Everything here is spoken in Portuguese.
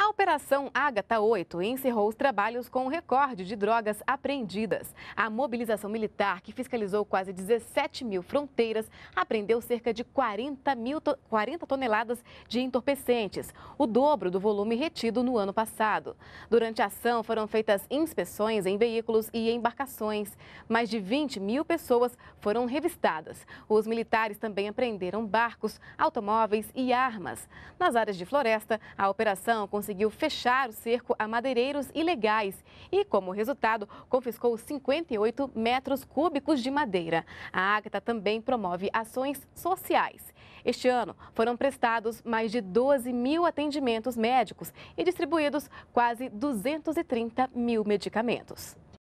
A Operação Ágata 8 encerrou os trabalhos com um recorde de drogas apreendidas. A mobilização militar, que fiscalizou quase 17 mil fronteiras, apreendeu cerca de 40, mil to 40 toneladas de entorpecentes, o dobro do volume retido no ano passado. Durante a ação, foram feitas inspeções em veículos e embarcações. Mais de 20 mil pessoas foram revistadas. Os militares também apreenderam barcos, automóveis e armas. Nas áreas de floresta, a operação conseguiu conseguiu fechar o cerco a madeireiros ilegais e, como resultado, confiscou 58 metros cúbicos de madeira. A Agta também promove ações sociais. Este ano, foram prestados mais de 12 mil atendimentos médicos e distribuídos quase 230 mil medicamentos.